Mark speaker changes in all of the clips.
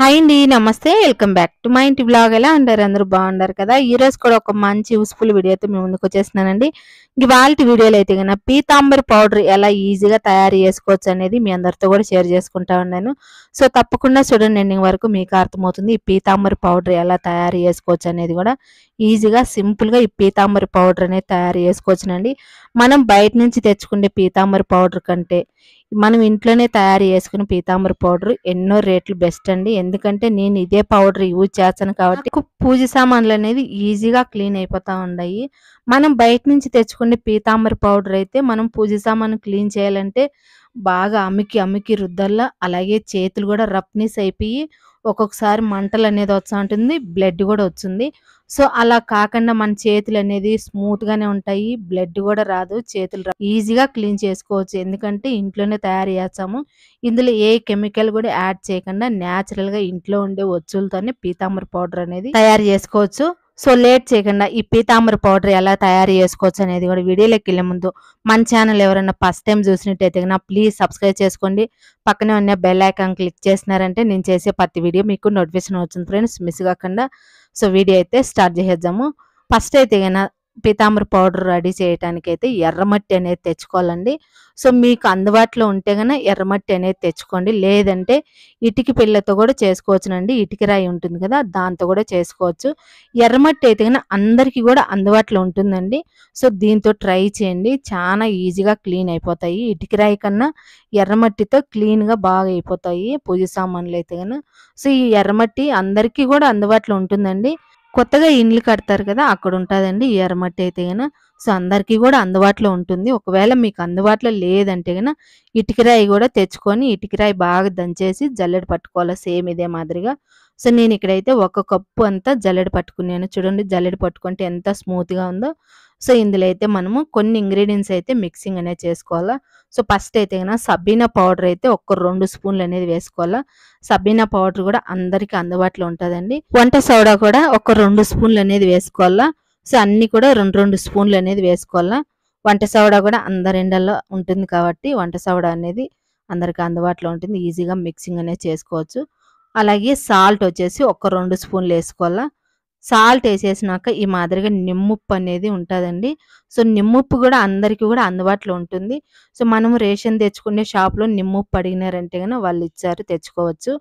Speaker 1: hi అండి నమస్తే welcome back to మా ఇంటి బ్లాగ్ ఎలా అంటారు అందరూ బాగుండారు కదా ఈ రోజు కూడా ఒక మంచి యూస్ఫుల్ వీడియోతో మేము ముందుకు వచ్చేస్తున్నానండి ఇవాళ వీడియోలు అయితే కదా పీతాంబరి పౌడర్ ఎలా ఈజీగా తయారు చేసుకోవచ్చు అనేది మీ అందరితో కూడా షేర్ చేసుకుంటా ఉన్నాను సో తప్పకుండా చూడండి ఎండింగ్ వరకు మీకు అర్థమవుతుంది ఈ పీతాంబరి పౌడర్ ఎలా తయారు చేసుకోవచ్చు అనేది కూడా ఈజీగా సింపుల్గా ఈ పీతాంబరి పౌడర్ అనేది తయారు చేసుకోవచ్చునండి మనం బయట నుంచి తెచ్చుకునే పీతాంబరి పౌడర్ కంటే మనం ఇంట్లోనే తయారు చేసుకుని పీతాంబర పౌడర్ ఎన్నో రేట్లు బెస్ట్ అండి ఎందుకంటే నేను ఇదే పౌడర్ యూజ్ చేస్తాను కాబట్టి పూజ సామాన్లు అనేది ఈజీగా క్లీన్ అయిపోతా ఉన్నాయి మనం బయట నుంచి తెచ్చుకునే పీతాంబర పౌడర్ అయితే మనం పూజ సామాన్లు క్లీన్ చేయాలంటే బాగా అమ్మికి అమ్మికి రుద్దల్లా అలాగే చేతులు కూడా రఫ్నెస్ అయిపోయి ఒక్కొక్కసారి మంటలు అనేది వస్తూ ఉంటుంది బ్లడ్ కూడా వచ్చింది సో అలా కాకుండా మన చేతులు అనేది స్మూత్గానే ఉంటాయి బ్లడ్ కూడా రాదు చేతులు ఈజీగా క్లీన్ చేసుకోవచ్చు ఎందుకంటే ఇంట్లోనే తయారు చేస్తాము ఇందులో ఏ కెమికల్ కూడా యాడ్ చేయకుండా న్యాచురల్గా ఇంట్లో ఉండే వచ్చులతోనే పీతాంబర పౌడర్ అనేది తయారు చేసుకోవచ్చు సో లేట్ చేయకుండా ఈ పీతాంబర పౌడర్ ఎలా తయారు చేసుకోవచ్చు అనేది కూడా వీడియోలోకి వెళ్ళే ముందు మన ఛానల్ ఎవరైనా ఫస్ట్ టైం చూసినట్టయితే కన్నా ప్లీజ్ సబ్స్క్రైబ్ చేసుకోండి పక్కనే ఉన్న బెల్ ఐకాన్ క్లిక్ చేసినారంటే నేను చేసే ప్రతి వీడియో మీకు నోటిఫికేషన్ వచ్చింది ఫ్రెండ్స్ మిస్ కాకుండా సో వీడియో అయితే స్టార్ట్ చేసేద్దాము ఫస్ట్ అయితే పీతాంబర పౌడర్ రెడీ చేయడానికి అయితే ఎర్రమట్టి అనేది తెచ్చుకోవాలండి సో మీకు అందుబాటులో ఉంటే కనుక ఎర్రమట్టి అనేది తెచ్చుకోండి లేదంటే ఇటుకి పిల్లతో కూడా చేసుకోవచ్చునండి ఇటుకి రాయి ఉంటుంది కదా దాంతో కూడా చేసుకోవచ్చు ఎర్రమట్టి అయితే కనుక అందరికీ కూడా అందుబాటులో ఉంటుందండి సో దీంతో ట్రై చేయండి చాలా ఈజీగా క్లీన్ అయిపోతాయి ఇటుకి రాయి కన్నా ఎర్రమట్టితో క్లీన్గా బాగా అయిపోతాయి పూజ సామాన్లు అయితే కనుక సో ఈ ఎర్రమట్టి అందరికీ కూడా అందుబాటులో ఉంటుందండి కొత్తగా ఇండ్లు కడతారు కదా అక్కడ ఉంటుందండి ఈ ఎర్రమట్టి అయితే కనుక సో అందరికీ కూడా అందుబాటులో ఉంటుంది ఒకవేళ మీకు అందుబాటులో లేదంటే కనుక ఇటుకరాయి కూడా తెచ్చుకొని ఇటుకరాయి బాగా దంచేసి జల్లెడ పట్టుకోవాలి సేమ్ ఇదే మాదిరిగా సో నేను ఇక్కడైతే ఒక కప్పు అంతా జల్లెడ పట్టుకున్నాను చూడండి జల్లెడ పట్టుకుంటే ఎంత స్మూత్గా ఉందో సో ఇందులో అయితే మనము కొన్ని ఇంగ్రీడియంట్స్ అయితే మిక్సింగ్ అనేది చేసుకోవాలా సో ఫస్ట్ అయితే కన్నా సబీనా పౌడర్ అయితే ఒక రెండు స్పూన్లు అనేది వేసుకోవాలా సబీనా పౌడర్ కూడా అందరికీ అందుబాటులో ఉంటుందండి వంట సోడా కూడా ఒక రెండు స్పూన్లు అనేది వేసుకోవాలా సో అన్నీ కూడా రెండు రెండు స్పూన్లు అనేది వేసుకోవాలా వంట సోడా కూడా అందరి ఎండల్లో ఉంటుంది కాబట్టి వంట సోడా అనేది అందరికీ అందుబాటులో ఉంటుంది ఈజీగా మిక్సింగ్ అనేది చేసుకోవచ్చు అలాగే సాల్ట్ వచ్చేసి ఒక రెండు స్పూన్లు వేసుకోవాలా సాల్ట్ వేసేసినాక ఈ మాదిరిగా నిమ్ముప్పు అనేది ఉంటుందండి సో నిమ్ముప్పు కూడా అందరికీ కూడా అందుబాటులో ఉంటుంది సో మనం రేషన్ తెచ్చుకునే షాప్లో నిమ్ముప్పు అడిగినారంటే కానీ వాళ్ళు ఇచ్చారు తెచ్చుకోవచ్చు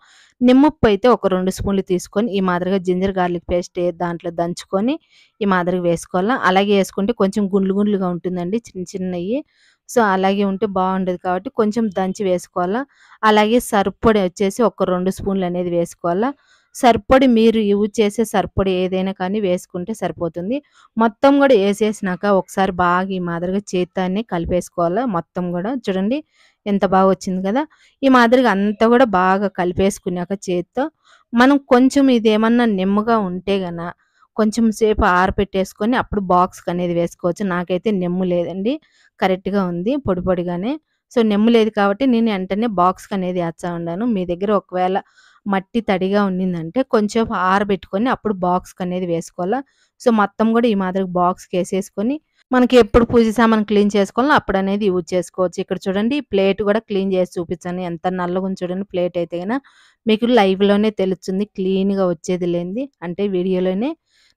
Speaker 1: నిమ్ముప్పు అయితే ఒక రెండు స్పూన్లు తీసుకొని ఈ మాదిరిగా జింజర్ గార్లిక్ పేస్ట్ దాంట్లో దంచుకొని ఈ మాదిరిగా వేసుకోవాలా అలాగే వేసుకుంటే కొంచెం గుండ్లు గుండ్లుగా ఉంటుందండి చిన్న చిన్నవి సో అలాగే ఉంటే బాగుండదు కాబట్టి కొంచెం దంచి వేసుకోవాలా అలాగే సరిపొడి వచ్చేసి ఒక రెండు స్పూన్లు అనేది వేసుకోవాలా సరిపడి మీరు యూజ్ చేసే సరిపడి ఏదైనా కానీ వేసుకుంటే సరిపోతుంది మొత్తం కూడా వేసేసినాక ఒకసారి బాగా ఈ మాదిరిగా చేతాన్ని కలిపేసుకోవాలా మొత్తం కూడా చూడండి ఎంత బాగా వచ్చింది కదా ఈ మాదిరిగా అంతా కూడా బాగా కలిపేసుకున్నాక చేత్తో మనం కొంచెం ఇది ఏమన్నా నిమ్మగా ఉంటే గన కొంచెం సేపు ఆరపెట్టేసుకొని అప్పుడు బాక్స్ అనేది వేసుకోవచ్చు నాకైతే నెమ్ము లేదండి కరెక్ట్గా ఉంది పొడి పొడిగానే సో నెమ్ము లేదు కాబట్టి నేను వెంటనే బాక్స్ అనేది వేస్తా ఉన్నాను మీ దగ్గర ఒకవేళ మట్టి తడిగా ఉండిందంటే కొంచెం ఆరబెట్టుకొని అప్పుడు బాక్స్ అనేది వేసుకోవాలా సో మొత్తం కూడా ఈ మాదిరి బాక్స్కి వేసేసుకొని మనకి ఎప్పుడు పూజ సామాన్ క్లీన్ చేసుకోవాలో అప్పుడు అనేది యూజ్ చేసుకోవచ్చు ఇక్కడ చూడండి ప్లేట్ కూడా క్లీన్ చేసి చూపించాను ఎంత నల్లగా చూడండి ప్లేట్ అయితే కనుక మీకు లైవ్లోనే తెలుస్తుంది క్లీన్గా వచ్చేది లేనిది అంటే వీడియోలోనే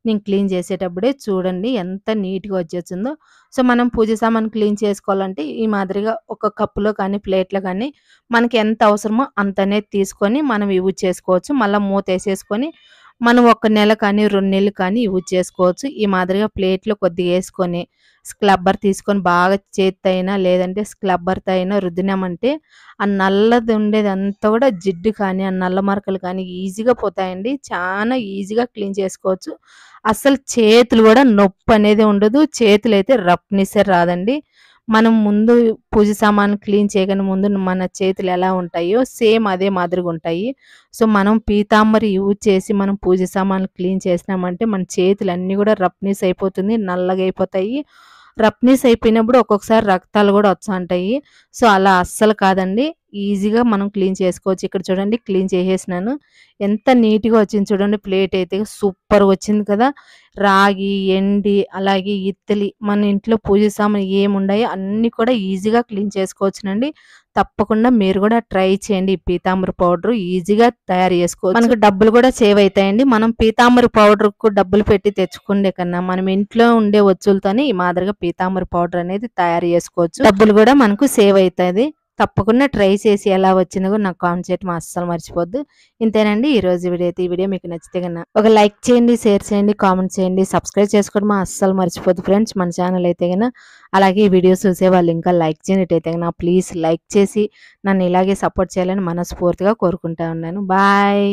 Speaker 1: నేను క్లీన్ చేసేటప్పుడే చూడండి ఎంత నీట్గా వచ్చేస్తుందో సో మనం పూజ సామాన్ క్లీన్ చేసుకోవాలంటే ఈ మాదిరిగా ఒక కప్పులో కానీ ప్లేట్లో కానీ మనకి ఎంత అవసరమో అంతనే తీసుకొని మనం యూజ్ చేసుకోవచ్చు మళ్ళీ మూత వేసేసుకొని మనం ఒక నెల కానీ రెండు నెలలు కానీ యూజ్ చేసుకోవచ్చు ఈ మాదిరిగా ప్లేట్లో కొద్దిగా వేసుకొని స్క్లబ్బర్ తీసుకొని బాగా చేత్తైనా లేదంటే స్క్లబ్బర్తో అయినా రుద్దినామంటే ఆ నల్లది ఉండేది అంతా కూడా జిడ్డు కానీ ఆ నల్ల మరకలు కానీ ఈజీగా పోతాయండి చాలా ఈజీగా క్లీన్ చేసుకోవచ్చు అసలు చేతులు కూడా నొప్పి అనేది ఉండదు చేతులు అయితే రప్నిసే రాదండి మనం ముందు పూజ సామాన్ క్లీన్ చేయగానే ముందు మన చేతులు ఎలా ఉంటాయో సేమ్ అదే మాదిరిగా ఉంటాయి సో మనం పీతాంబరి యూజ్ చేసి మనం పూజ సామాన్లు క్లీన్ చేసినామంటే మన చేతులు అన్నీ కూడా రఫ్నీస్ అయిపోతుంది నల్లగా అయిపోతాయి రఫ్నీస్ అయిపోయినప్పుడు ఒక్కొక్కసారి రక్తాలు కూడా వచ్చా ఉంటాయి సో అలా అస్సలు కాదండి ఈజీగా మనం క్లీన్ చేసుకోవచ్చు ఇక్కడ చూడండి క్లీన్ చేసేసినాను ఎంత నీట్గా వచ్చింది చూడండి ప్లేట్ అయితే సూపర్ వచ్చింది కదా రాగి ఎండి అలాగే ఇత్తలి మన ఇంట్లో పూజ సామాన్ ఏముండాయో అన్నీ కూడా ఈజీగా క్లీన్ చేసుకోవచ్చునండి తప్పకుండా మీరు కూడా ట్రై చేయండి పీతాంబర పీతాంబరి పౌడర్ ఈజీగా తయారు చేసుకోవచ్చు మనకు డబ్బులు కూడా సేవ్ అవుతాయండి మనం పీతాంబరి పౌడర్కు డబ్బులు పెట్టి తెచ్చుకుండే కన్నా మనం ఇంట్లో ఉండే వచ్చులతోనే ఈ మాదిరిగా పీతాంబరి పౌడర్ అనేది తయారు చేసుకోవచ్చు డబ్బులు కూడా మనకు సేవ్ అవుతుంది తప్పకుండా ట్రై చేసి ఎలా వచ్చిందో నాకు కామెంట్ చేయటం అస్సలు మర్చిపోద్దు ఇంతేనండి ఈరోజు వీడియో అయితే ఈ వీడియో మీకు నచ్చితే కన్నా ఒక లైక్ చేయండి షేర్ చేయండి కామెంట్ చేయండి సబ్స్క్రైబ్ చేసుకోవడం అస్సలు మర్చిపోద్దు ఫ్రెండ్స్ మన ఛానల్ అయితే కన్నా అలాగే ఈ వీడియోస్ చూసే వాళ్ళు ఇంకా లైక్ చేయనట్టయితే కన్నా ప్లీజ్ లైక్ చేసి నన్ను ఇలాగే సపోర్ట్ చేయాలని మనస్ఫూర్తిగా కోరుకుంటా ఉన్నాను బాయ్